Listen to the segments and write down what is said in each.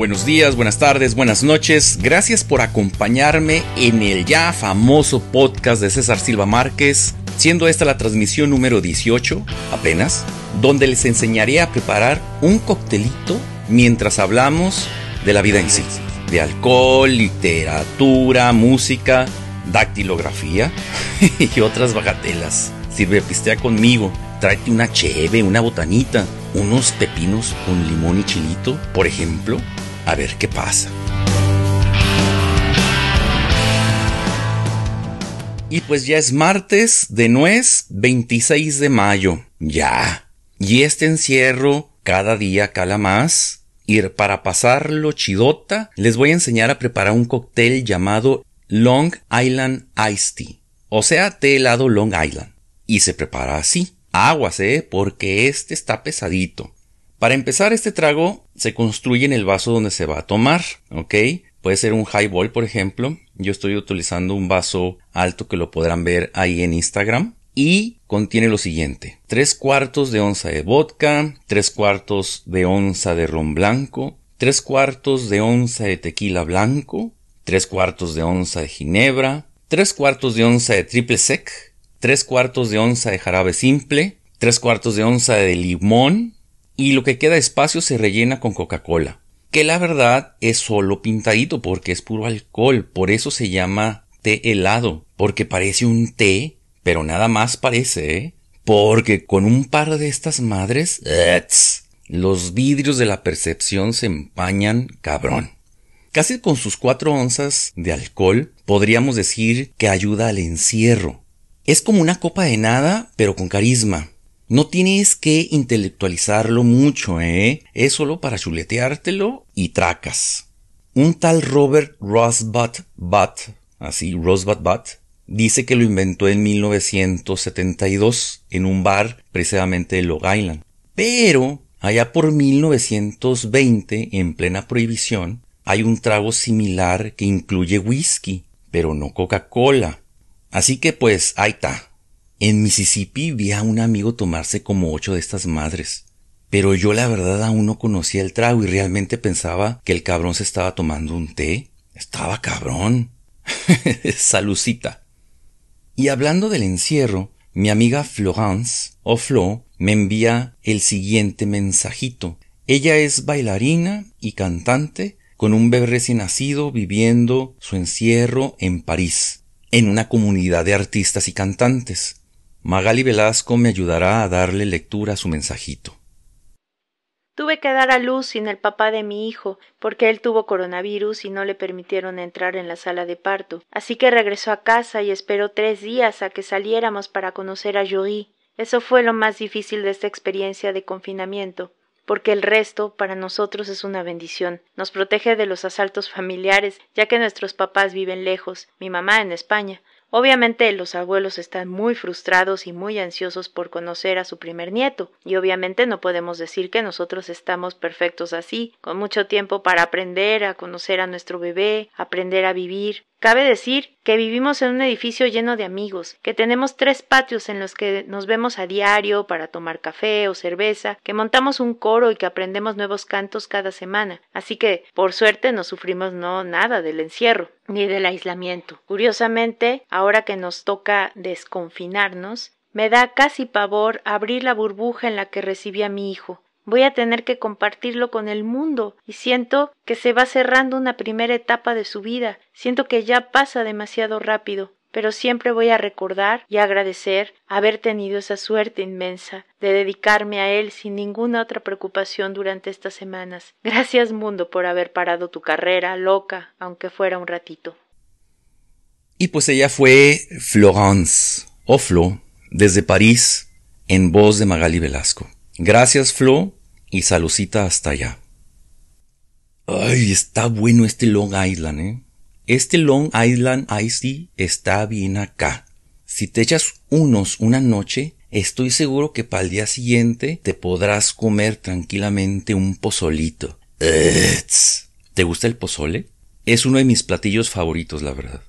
Buenos días, buenas tardes, buenas noches. Gracias por acompañarme en el ya famoso podcast de César Silva Márquez, siendo esta la transmisión número 18, apenas, donde les enseñaré a preparar un coctelito mientras hablamos de la vida en sí, de alcohol, literatura, música, dactilografía y otras bagatelas. Sirve pistea conmigo, tráete una cheve, una botanita, unos pepinos con limón y chilito, por ejemplo, a ver qué pasa. Y pues ya es martes de nuez 26 de mayo. Ya. Y este encierro cada día cala más. Y para pasarlo chidota, les voy a enseñar a preparar un cóctel llamado Long Island Ice Tea. O sea, té helado Long Island. Y se prepara así. Aguas, eh, porque este está pesadito. Para empezar este trago se construye en el vaso donde se va a tomar, ¿ok? Puede ser un highball, por ejemplo. Yo estoy utilizando un vaso alto que lo podrán ver ahí en Instagram. Y contiene lo siguiente. Tres cuartos de onza de vodka, Tres cuartos de onza de ron blanco, Tres cuartos de onza de tequila blanco, Tres cuartos de onza de ginebra, Tres cuartos de onza de triple sec, Tres cuartos de onza de jarabe simple, Tres cuartos de onza de limón, y lo que queda espacio se rellena con Coca-Cola, que la verdad es solo pintadito porque es puro alcohol, por eso se llama té helado, porque parece un té, pero nada más parece, ¿eh? Porque con un par de estas madres, ¡ets! los vidrios de la percepción se empañan cabrón. Casi con sus cuatro onzas de alcohol, podríamos decir que ayuda al encierro. Es como una copa de nada, pero con carisma. No tienes que intelectualizarlo mucho, ¿eh? Es solo para chuleteártelo y tracas. Un tal Robert Rossbat Bat, así Rosbatt Bat, dice que lo inventó en 1972 en un bar precisamente de Long Island. Pero allá por 1920, en plena prohibición, hay un trago similar que incluye whisky, pero no Coca-Cola. Así que pues ahí está, en Mississippi vi a un amigo tomarse como ocho de estas madres. Pero yo la verdad aún no conocía el trago y realmente pensaba que el cabrón se estaba tomando un té. Estaba cabrón. Salucita. Y hablando del encierro, mi amiga Florence, o Flo, me envía el siguiente mensajito. Ella es bailarina y cantante con un bebé recién nacido viviendo su encierro en París, en una comunidad de artistas y cantantes. Magali Velasco me ayudará a darle lectura a su mensajito. Tuve que dar a luz sin el papá de mi hijo, porque él tuvo coronavirus y no le permitieron entrar en la sala de parto. Así que regresó a casa y esperó tres días a que saliéramos para conocer a Jory. Eso fue lo más difícil de esta experiencia de confinamiento, porque el resto para nosotros es una bendición. Nos protege de los asaltos familiares, ya que nuestros papás viven lejos, mi mamá en España. Obviamente los abuelos están muy frustrados y muy ansiosos por conocer a su primer nieto, y obviamente no podemos decir que nosotros estamos perfectos así, con mucho tiempo para aprender a conocer a nuestro bebé, aprender a vivir, Cabe decir que vivimos en un edificio lleno de amigos, que tenemos tres patios en los que nos vemos a diario para tomar café o cerveza, que montamos un coro y que aprendemos nuevos cantos cada semana. Así que, por suerte, no sufrimos nada del encierro ni del aislamiento. Curiosamente, ahora que nos toca desconfinarnos, me da casi pavor abrir la burbuja en la que recibí a mi hijo, Voy a tener que compartirlo con el mundo y siento que se va cerrando una primera etapa de su vida, siento que ya pasa demasiado rápido, pero siempre voy a recordar y agradecer haber tenido esa suerte inmensa de dedicarme a él sin ninguna otra preocupación durante estas semanas. Gracias mundo por haber parado tu carrera loca, aunque fuera un ratito. Y pues ella fue Florence Oflo desde París en voz de Magali Velasco. Gracias, Flo, y salucita hasta allá. Ay, está bueno este Long Island, ¿eh? Este Long Island Icy está bien acá. Si te echas unos una noche, estoy seguro que para el día siguiente te podrás comer tranquilamente un pozolito. ¿Te gusta el pozole? Es uno de mis platillos favoritos, la verdad.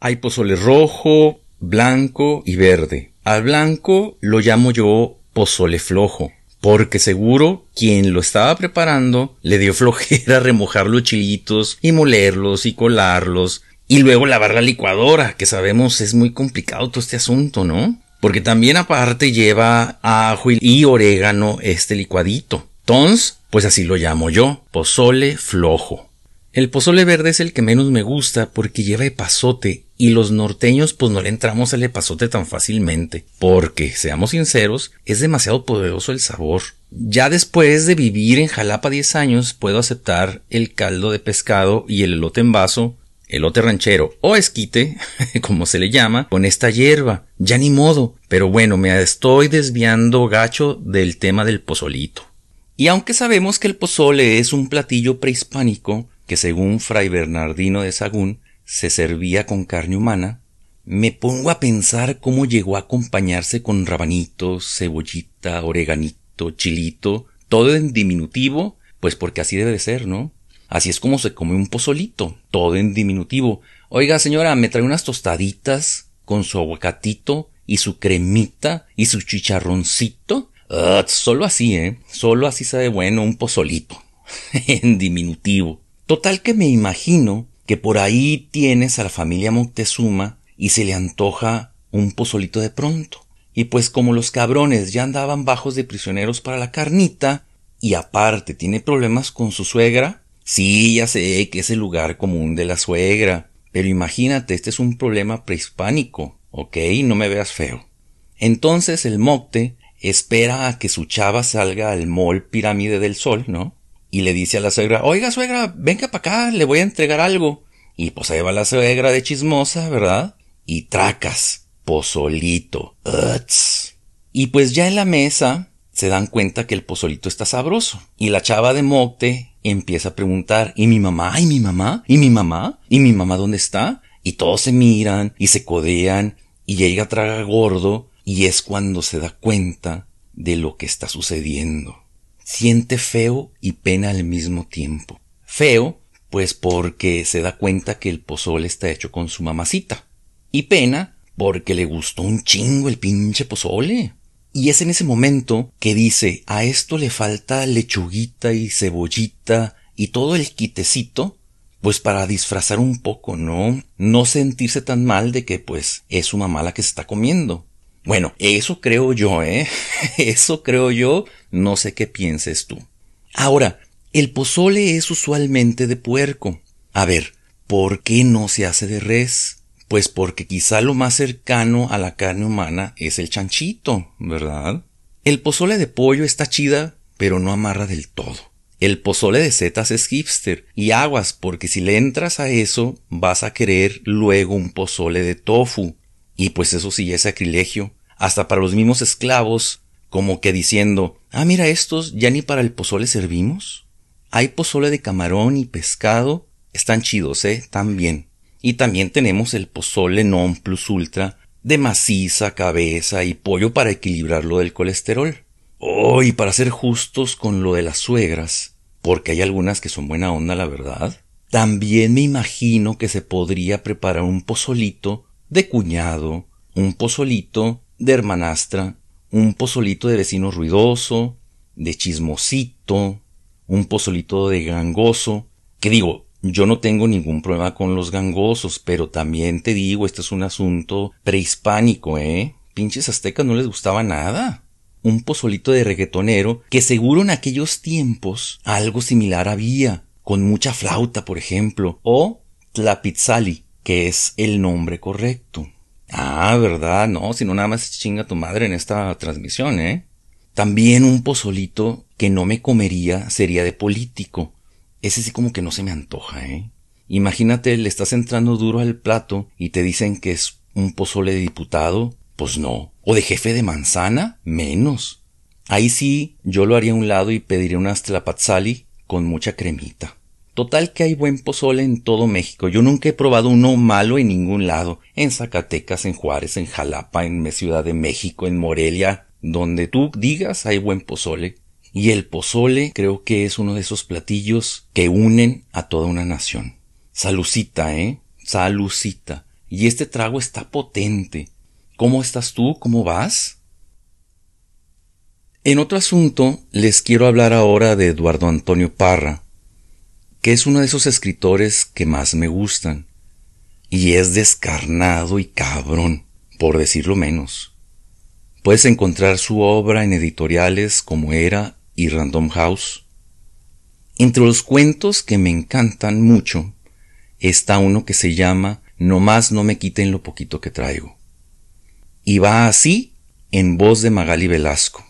Hay pozole rojo, blanco y verde. Al blanco lo llamo yo pozole flojo porque seguro quien lo estaba preparando le dio flojera remojar los chilitos y molerlos y colarlos y luego lavar la licuadora, que sabemos es muy complicado todo este asunto, ¿no? Porque también aparte lleva ajo y orégano este licuadito. Tons, pues así lo llamo yo, pozole flojo. El pozole verde es el que menos me gusta porque lleva epazote y los norteños pues no le entramos el epazote tan fácilmente, porque, seamos sinceros, es demasiado poderoso el sabor. Ya después de vivir en Jalapa 10 años, puedo aceptar el caldo de pescado y el elote en vaso, elote ranchero o esquite, como se le llama, con esta hierba. Ya ni modo. Pero bueno, me estoy desviando gacho del tema del pozolito. Y aunque sabemos que el pozole es un platillo prehispánico, que según Fray Bernardino de Sagún, se servía con carne humana, me pongo a pensar cómo llegó a acompañarse con rabanito, cebollita, oreganito, chilito, todo en diminutivo, pues porque así debe de ser, ¿no? Así es como se come un pozolito, todo en diminutivo. Oiga, señora, me trae unas tostaditas con su aguacatito y su cremita y su chicharroncito. Uh, solo así, ¿eh? Solo así sabe bueno un pozolito. en diminutivo. Total que me imagino que por ahí tienes a la familia Moctezuma y se le antoja un pozolito de pronto. Y pues como los cabrones ya andaban bajos de prisioneros para la carnita, y aparte tiene problemas con su suegra, sí, ya sé que es el lugar común de la suegra, pero imagínate, este es un problema prehispánico, ¿ok? No me veas feo. Entonces el mocte espera a que su chava salga al mol pirámide del sol, ¿no? y le dice a la suegra, oiga suegra, venga para acá, le voy a entregar algo. Y pues ahí va la suegra de chismosa, ¿verdad? Y tracas, pozolito. Uts. Y pues ya en la mesa se dan cuenta que el pozolito está sabroso. Y la chava de Mocte empieza a preguntar, ¿y mi mamá? ¿y mi mamá? ¿y mi mamá? ¿y mi mamá dónde está? Y todos se miran y se codean y llega traga gordo y es cuando se da cuenta de lo que está sucediendo siente feo y pena al mismo tiempo. Feo, pues porque se da cuenta que el pozole está hecho con su mamacita. Y pena, porque le gustó un chingo el pinche pozole. Y es en ese momento que dice, a esto le falta lechuguita y cebollita y todo el quitecito, pues para disfrazar un poco, ¿no? No sentirse tan mal de que pues es su mamá la que se está comiendo. Bueno, eso creo yo, ¿eh? Eso creo yo, no sé qué pienses tú. Ahora, el pozole es usualmente de puerco. A ver, ¿por qué no se hace de res? Pues porque quizá lo más cercano a la carne humana es el chanchito, ¿verdad? El pozole de pollo está chida, pero no amarra del todo. El pozole de setas es hipster y aguas porque si le entras a eso vas a querer luego un pozole de tofu. Y pues eso sí es sacrilegio, hasta para los mismos esclavos, como que diciendo, ah, mira, estos ya ni para el pozole servimos. Hay pozole de camarón y pescado, están chidos, ¿eh? También. Y también tenemos el pozole non plus ultra, de maciza, cabeza y pollo para equilibrarlo del colesterol. Oh, y para ser justos con lo de las suegras, porque hay algunas que son buena onda, la verdad. También me imagino que se podría preparar un pozolito de cuñado, un pozolito de hermanastra, un pozolito de vecino ruidoso, de chismosito, un pozolito de gangoso, que digo, yo no tengo ningún problema con los gangosos, pero también te digo, este es un asunto prehispánico, ¿eh? Pinches aztecas no les gustaba nada. Un pozolito de reggaetonero que seguro en aquellos tiempos algo similar había, con mucha flauta, por ejemplo, o tlapizali, que es el nombre correcto. Ah, ¿verdad? No, si no nada más chinga tu madre en esta transmisión, ¿eh? También un pozolito que no me comería sería de político. Ese sí como que no se me antoja, ¿eh? Imagínate, le estás entrando duro al plato y te dicen que es un pozole de diputado, pues no. O de jefe de manzana, menos. Ahí sí, yo lo haría a un lado y pediría unas tlapatzali con mucha cremita. Total que hay buen pozole en todo México. Yo nunca he probado uno malo en ningún lado. En Zacatecas, en Juárez, en Jalapa, en Ciudad de México, en Morelia. Donde tú digas hay buen pozole. Y el pozole creo que es uno de esos platillos que unen a toda una nación. Salucita, ¿eh? Salucita. Y este trago está potente. ¿Cómo estás tú? ¿Cómo vas? En otro asunto, les quiero hablar ahora de Eduardo Antonio Parra que es uno de esos escritores que más me gustan. Y es descarnado y cabrón, por decirlo menos. Puedes encontrar su obra en editoriales como Era y Random House. Entre los cuentos que me encantan mucho está uno que se llama No más no me quiten lo poquito que traigo. Y va así en voz de Magali Velasco.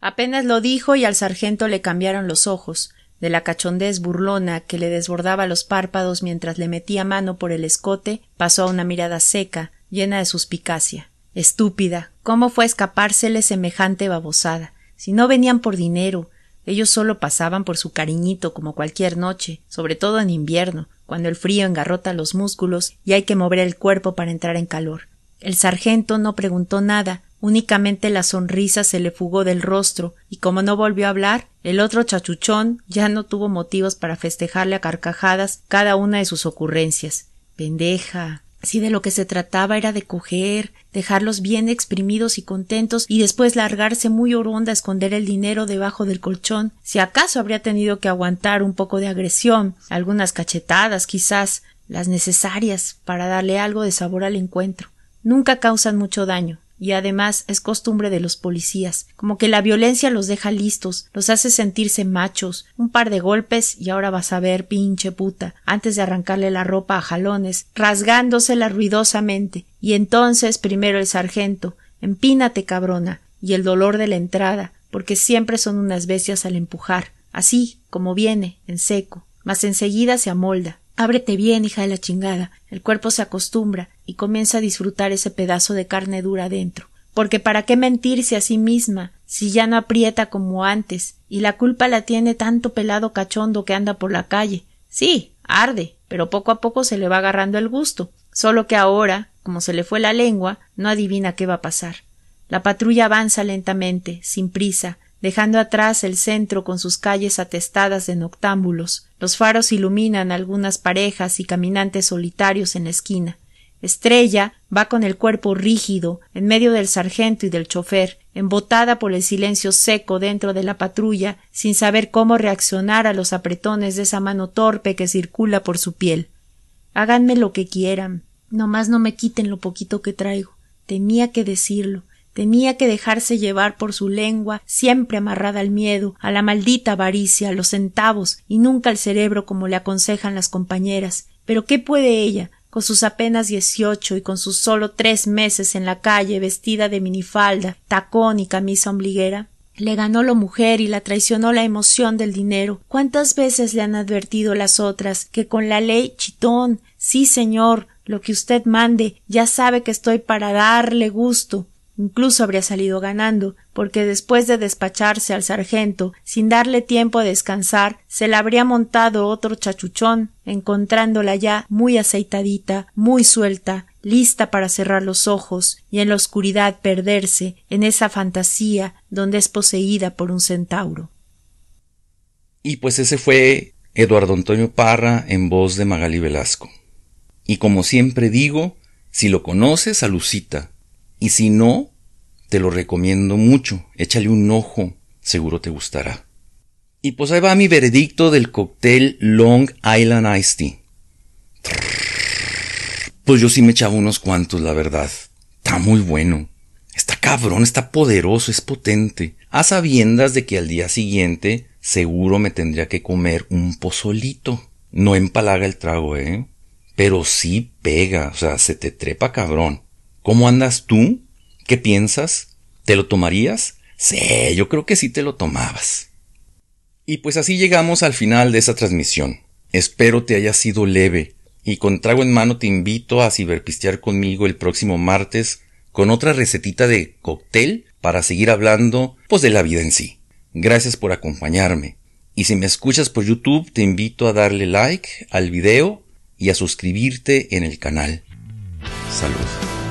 Apenas lo dijo y al sargento le cambiaron los ojos de la cachondez burlona que le desbordaba los párpados mientras le metía mano por el escote, pasó a una mirada seca, llena de suspicacia. Estúpida. ¿Cómo fue escapársele semejante babosada? Si no venían por dinero, ellos solo pasaban por su cariñito como cualquier noche, sobre todo en invierno, cuando el frío engarrota los músculos y hay que mover el cuerpo para entrar en calor. El sargento no preguntó nada, Únicamente la sonrisa se le fugó del rostro, y como no volvió a hablar, el otro chachuchón ya no tuvo motivos para festejarle a carcajadas cada una de sus ocurrencias. Pendeja. Si de lo que se trataba era de coger, dejarlos bien exprimidos y contentos y después largarse muy oronda a esconder el dinero debajo del colchón, si acaso habría tenido que aguantar un poco de agresión, algunas cachetadas quizás, las necesarias para darle algo de sabor al encuentro. Nunca causan mucho daño, y además es costumbre de los policías, como que la violencia los deja listos, los hace sentirse machos, un par de golpes y ahora vas a ver pinche puta, antes de arrancarle la ropa a jalones, rasgándosela ruidosamente, y entonces primero el sargento, empínate cabrona, y el dolor de la entrada, porque siempre son unas bestias al empujar, así como viene, en seco, mas enseguida se amolda, Ábrete bien, hija de la chingada. El cuerpo se acostumbra y comienza a disfrutar ese pedazo de carne dura dentro. Porque para qué mentirse a sí misma si ya no aprieta como antes y la culpa la tiene tanto pelado cachondo que anda por la calle. Sí, arde, pero poco a poco se le va agarrando el gusto. Solo que ahora, como se le fue la lengua, no adivina qué va a pasar. La patrulla avanza lentamente, sin prisa, dejando atrás el centro con sus calles atestadas de noctámbulos. Los faros iluminan algunas parejas y caminantes solitarios en la esquina. Estrella va con el cuerpo rígido, en medio del sargento y del chofer, embotada por el silencio seco dentro de la patrulla, sin saber cómo reaccionar a los apretones de esa mano torpe que circula por su piel. Háganme lo que quieran, nomás no me quiten lo poquito que traigo. Tenía que decirlo tenía que dejarse llevar por su lengua siempre amarrada al miedo, a la maldita avaricia, a los centavos y nunca al cerebro como le aconsejan las compañeras. Pero ¿qué puede ella? con sus apenas dieciocho y con sus solo tres meses en la calle vestida de minifalda, tacón y camisa ombliguera? Le ganó lo mujer y la traicionó la emoción del dinero. ¿Cuántas veces le han advertido las otras que con la ley chitón, sí señor, lo que usted mande, ya sabe que estoy para darle gusto, Incluso habría salido ganando, porque después de despacharse al sargento, sin darle tiempo a descansar, se le habría montado otro chachuchón, encontrándola ya muy aceitadita, muy suelta, lista para cerrar los ojos y en la oscuridad perderse en esa fantasía donde es poseída por un centauro. Y pues ese fue Eduardo Antonio Parra en voz de Magali Velasco. Y como siempre digo, si lo conoces, a Lucita. Y si no, te lo recomiendo mucho. Échale un ojo, seguro te gustará. Y pues ahí va mi veredicto del cóctel Long Island Iced Tea. Pues yo sí me echaba unos cuantos, la verdad. Está muy bueno. Está cabrón, está poderoso, es potente. A sabiendas de que al día siguiente seguro me tendría que comer un pozolito. No empalaga el trago, ¿eh? Pero sí pega, o sea, se te trepa cabrón. ¿Cómo andas tú? ¿Qué piensas? ¿Te lo tomarías? Sí, yo creo que sí te lo tomabas. Y pues así llegamos al final de esa transmisión. Espero te haya sido leve y con trago en mano te invito a ciberpistear conmigo el próximo martes con otra recetita de cóctel para seguir hablando pues de la vida en sí. Gracias por acompañarme. Y si me escuchas por YouTube, te invito a darle like al video y a suscribirte en el canal. Salud.